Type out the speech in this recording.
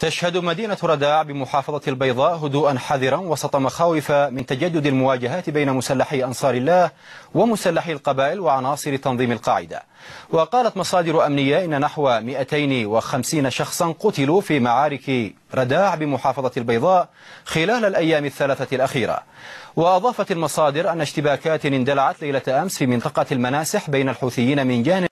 تشهد مدينة رداع بمحافظة البيضاء هدوءا حذرا وسط مخاوف من تجدد المواجهات بين مسلحي أنصار الله ومسلحي القبائل وعناصر تنظيم القاعدة وقالت مصادر أمنية إن نحو 250 شخصا قتلوا في معارك رداع بمحافظة البيضاء خلال الأيام الثلاثة الأخيرة وأضافت المصادر أن اشتباكات اندلعت ليلة أمس في منطقة المناسح بين الحوثيين من جانب